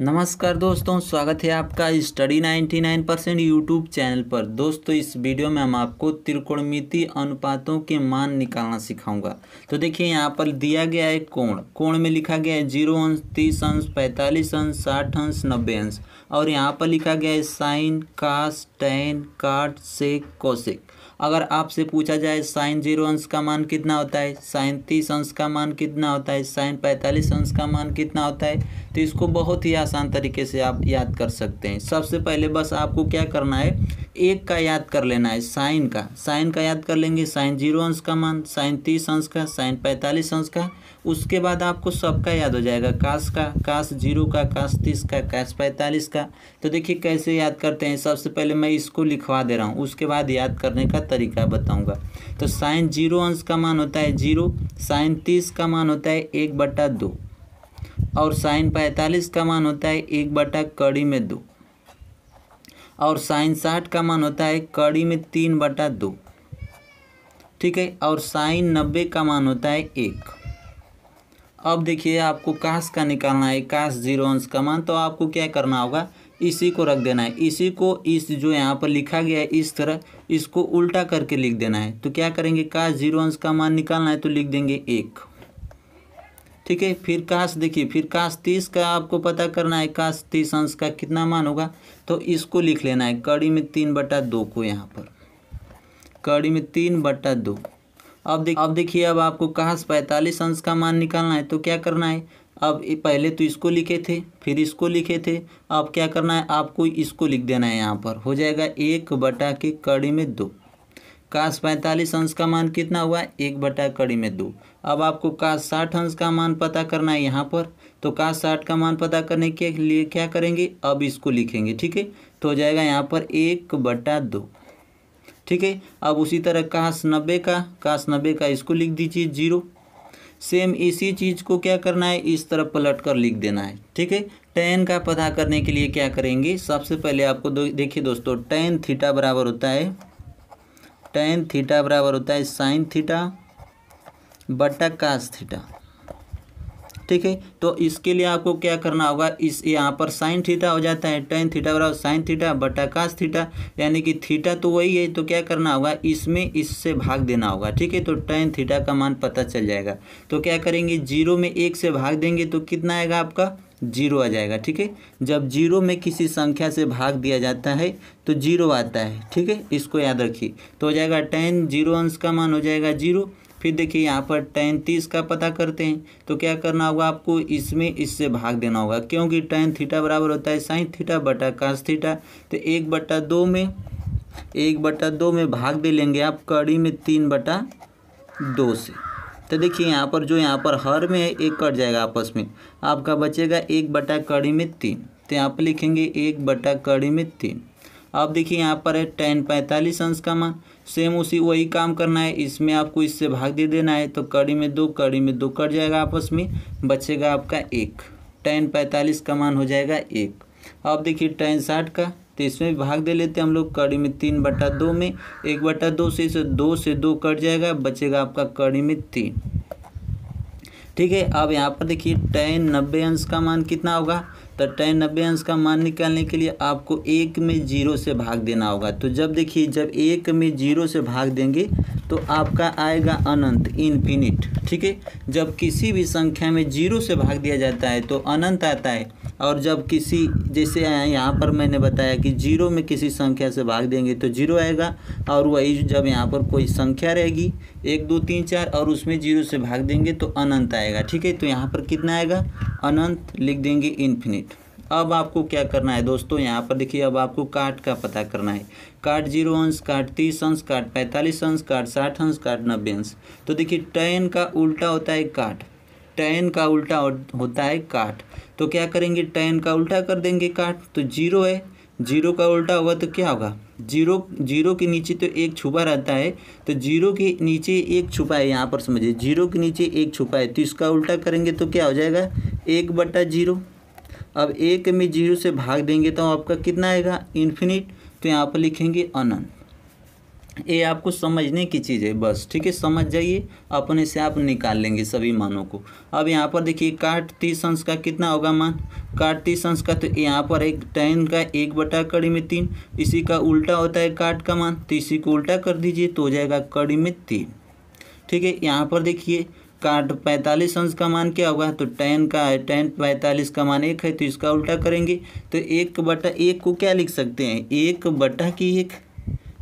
नमस्कार दोस्तों स्वागत है आपका स्टडी 99 परसेंट यूट्यूब चैनल पर दोस्तों इस वीडियो में हम आपको त्रिकोणमिति अनुपातों के मान निकालना सिखाऊंगा तो देखिए यहाँ पर दिया गया है कोण कोण में लिखा गया है जीरो अंश तीस अंश पैंतालीस अंश साठ अंश नब्बे अंश और यहाँ पर लिखा गया है साइन कास टेन काट सेक कोसेक अगर आपसे पूछा जाए साइन जीरो अंश का मान कितना होता है साइन तीस अंश का मान कितना होता है साइन पैंतालीस अंश का मान कितना होता है तो इसको बहुत ही आसान तरीके से आप याद कर सकते हैं सबसे पहले बस आपको क्या करना है एक का याद कर लेना है साइन का साइन का याद कर लेंगे साइन जीरो अंश का मान साइन तीस अंश का साइन पैंतालीस अंश का उसके बाद आपको सबका याद हो जाएगा काश का काश जीरो का काश तीस का काश पैंतालीस का तो देखिए कैसे याद करते हैं सबसे पहले मैं इसको लिखवा दे रहा हूँ उसके बाद याद करने का तरीका बताऊँगा तो साइन जीरो अंश का मान होता है जीरो साइन तीस का मान होता है एक बटा दो और साइन पैंतालीस का मान होता है एक बटा कड़ी में दो और साइन साठ का मान होता है कड़ी में तीन बटा दो ठीक है और साइन नब्बे का मान होता है एक अब देखिए आपको काश का निकालना है काश जीरो अंश का मान तो आपको क्या करना होगा इसी को रख देना है इसी को इस जो यहाँ पर लिखा गया है इस तरह इसको उल्टा करके लिख देना है तो क्या करेंगे काश जीरो अंश का मान निकालना है तो लिख देंगे एक ठीक है फिर काश देखिए फिर काश तीस का आपको पता करना है काश तीस अंश का कितना मान होगा तो इसको लिख लेना है कड़ी में तीन बटा दो को यहाँ पर कड़ी में तीन बटा दो अब देख अब देखिए अब आपको काश पैंतालीस अंश का मान निकालना है तो क्या करना है अब पहले तो इसको लिखे थे फिर इसको लिखे थे अब क्या करना है आपको इसको लिख देना है यहाँ पर हो जाएगा एक बटा के कड़ी में दो काश पैंतालीस अंश का मान कितना हुआ एक बटा कड़ी में दो अब आपको काश साठ अंश का मान पता करना है यहाँ पर तो काश साठ का मान पता करने के लिए क्या करेंगे अब इसको लिखेंगे ठीक है तो हो जाएगा यहाँ पर एक बटा दो ठीक है अब उसी तरह काश नब्बे का काश नब्बे का इसको लिख दीजिए जीरो सेम इसी चीज़ को क्या करना है इस तरफ पलट कर लिख देना है ठीक है टेन का पता करने के लिए क्या करेंगे सबसे पहले आपको दो, देखिए दोस्तों टेन थीटा बराबर होता है टेन थीटा बराबर होता है साइन थीटा बटा कास थीटा ठीक है तो इसके लिए आपको क्या करना होगा इस यहाँ पर साइन थीटा हो जाता है टेन थीटा बराबर साइन थीटा बटा कास थीटा यानी कि थीटा तो वही है तो क्या करना होगा इसमें इससे भाग देना होगा ठीक है तो टेन थीटा का मान पता चल जाएगा तो क्या करेंगे जीरो में एक से भाग देंगे तो कितना आएगा आपका जीरो आ जाएगा ठीक है जब जीरो में किसी संख्या से भाग दिया जाता है तो जीरो आता है ठीक है इसको याद रखिए तो हो जाएगा टेन जीरो अंश का मान हो जाएगा जीरो फिर देखिए यहाँ पर टेन तीस का पता करते हैं तो क्या करना होगा आपको इसमें इससे भाग देना होगा क्योंकि टेन थीटा बराबर होता है साइन थीटा बटा कांस थीटा तो एक बटा दो में एक बटा दो में भाग दे लेंगे आप कड़ी में तीन बटा दो से तो देखिए यहाँ पर जो यहाँ पर हर में एक कट जाएगा आपस में आपका बचेगा एक बटा कड़ी में तीन तो यहाँ पर लिखेंगे एक बटा कड़ी में तीन अब देखिए यहाँ पर है टेन पैंतालीस अंश का मान सेम उसी वही काम करना है इसमें आपको इससे भाग दे देना है तो कड़ी में दो कड़ी में दो कट जाएगा आपस में बचेगा आपका एक टेन पैंतालीस का मान हो जाएगा एक अब देखिए टेन साठ का तो इसमें भी भाग दे लेते हैं हम लोग कड़ी में तीन बटा दो में एक बटा दो से इसे दो से दो कट जाएगा बचेगा आपका कड़ी में तीन ठीक है अब यहाँ पर देखिए टेन नब्बे अंश का मान कितना होगा तो टेन नब्बे अंश का मान निकालने के लिए आपको एक में जीरो से भाग देना होगा तो जब देखिए जब एक में जीरो से भाग देंगे तो आपका आएगा अनंत इन्फिनिट ठीक है जब किसी भी संख्या में जीरो से भाग दिया जाता है तो अनंत आता है और जब किसी जैसे यहाँ पर मैंने बताया कि जीरो में किसी संख्या से भाग देंगे तो जीरो आएगा और वही जब यहाँ पर कोई संख्या रहेगी एक दो तीन चार और उसमें जीरो से भाग देंगे तो अनंत आएगा ठीक है तो यहाँ पर कितना आएगा अनंत लिख देंगे इन्फिनिट अब आपको क्या करना है दोस्तों यहाँ पर देखिए अब आपको काट का पता करना है काट जीरो अंश काट तीस अंश काट पैंतालीस अंश काट साठ अंश काट नब्बे अंश तो देखिए टेन का उल्टा होता है काट टेन का उल्टा होता है काट तो क्या करेंगे टेन का उल्टा कर देंगे काट तो जीरो है जीरो का उल्टा होगा तो क्या होगा जीरो जीरो के नीचे तो एक छुपा रहता है तो जीरो के नीचे एक छुपा है यहाँ पर समझिए जीरो के नीचे एक छुपा है तो इसका उल्टा करेंगे तो क्या हो जाएगा एक बटा जीरो अब एक में जीरो से भाग देंगे तो आपका कितना आएगा इन्फिनिट तो यहाँ पर लिखेंगे अनंत ये आपको समझने की चीज़ है बस ठीक है समझ जाइए अपने से आप निकाल लेंगे सभी मानों को अब यहाँ पर देखिए काट तीस अंश का कितना होगा मान काट तीस अंश का तो यहाँ पर एक टेन का एक बटा कड़ी में तीन इसी का उल्टा होता है काट का मान तो इसी को उल्टा कर दीजिए तो हो जाएगा कड़ी में तीन ठीक है यहाँ पर देखिए काट पैंतालीस अंश का मान क्या होगा तो टेन का है टेन पैंतालीस का मान एक है तो इसका उल्टा करेंगे तो एक बटा एक को क्या लिख सकते हैं एक बटा की एक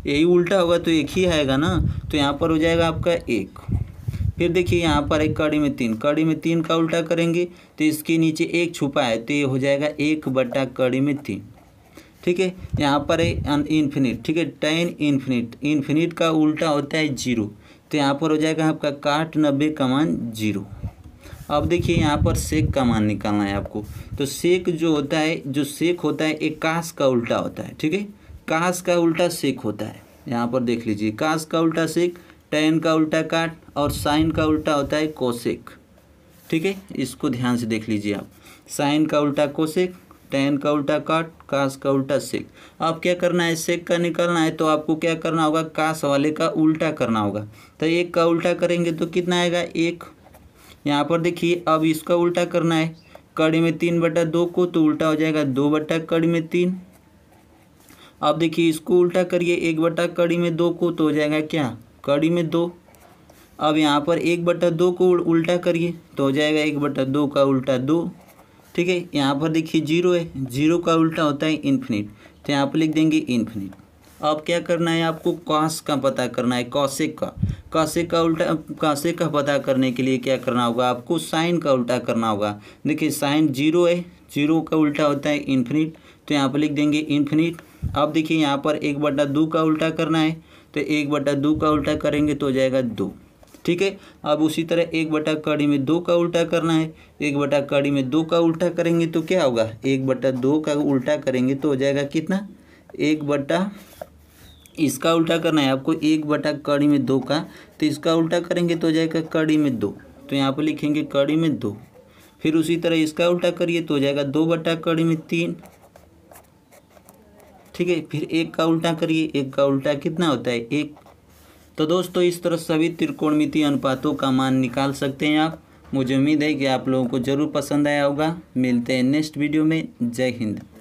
यही उल्टा होगा तो एक ही आएगा ना तो यहाँ पर हो जाएगा आपका एक फिर देखिए यहाँ पर एक कड़ी में तीन कड़ी में तीन का उल्टा करेंगे तो इसके नीचे एक छुपा है तो ये हो जाएगा एक बटा कड़ी में तीन ठीक है यहाँ पर है इन्फिनिट ठीक है टेन इन्फिनिट इन्फिनिट का उल्टा होता है जीरो तो यहाँ पर हो जाएगा आपका काट नब्बे कमान जीरो अब देखिए यहाँ पर सेक का मान निकालना है आपको तो सेक जो होता है जो सेक होता है एक काश का उल्टा होता है ठीक है कांस का उल्टा सेक होता है यहाँ पर देख लीजिए कांस का उल्टा सेक टेन का उल्टा काट और साइन का उल्टा होता है कोसेक ठीक है इसको ध्यान से देख लीजिए आप साइन का उल्टा कोसेक टेन का उल्टा काट कास का उल्टा सेक अब क्या करना है सेक का निकालना है तो आपको क्या करना होगा कास वाले का उल्टा करना होगा तो एक का उल्टा करेंगे तो कितना आएगा एक यहाँ पर देखिए अब इसका उल्टा करना है कड़ी में तीन बटा दो को तो उल्टा हो जाएगा दो बटा कड़ी में तीन अब देखिए इसको उल्टा करिए एक बटा कड़ी में दो को तो हो जाएगा क्या कड़ी में दो अब यहाँ पर एक बटा दो को उल्टा करिए तो हो जाएगा एक बटा दो का उल्टा दो ठीक है यहाँ पर देखिए जीरो है जीरो का उल्टा होता है इन्फिनिट तो यहाँ पर लिख देंगे इन्फिनिट अब क्या करना है आपको कॉस का पता करना है कौशिक का कौशिक का उल्टा कौशिक का पता करने के लिए क्या करना होगा आपको साइन का उल्टा करना होगा देखिए साइन जीरो है जीरो का उल्टा होता है इन्फिनिट तो यहाँ पर लिख देंगे इन्फिनिट अब देखिए यहाँ पर एक बटा दो का उल्टा करना है तो एक बटा दो का उल्टा करेंगे तो हो जाएगा दो ठीक है अब उसी तरह एक बटा कड़ी में दो का उल्टा करना है एक बटा कड़ी में दो का उल्टा करेंगे तो क्या होगा एक बटा दो का उल्टा करेंगे तो हो जाएगा कितना एक बटा इसका उल्टा करना है आपको एक बटा कड़ी में दो का तो इसका उल्टा करेंगे तो हो जाएगा कड़ी में दो तो यहाँ पर लिखेंगे कड़ी में दो फिर उसी तरह इसका उल्टा करिए तो हो जाएगा दो बटा कड़ी में तीन ठीक है फिर एक का उल्टा करिए एक का उल्टा कितना होता है एक तो दोस्तों इस तरह सभी त्रिकोणमिति अनुपातों का मान निकाल सकते हैं आप मुझे उम्मीद है कि आप लोगों को ज़रूर पसंद आया होगा मिलते हैं नेक्स्ट वीडियो में जय हिंद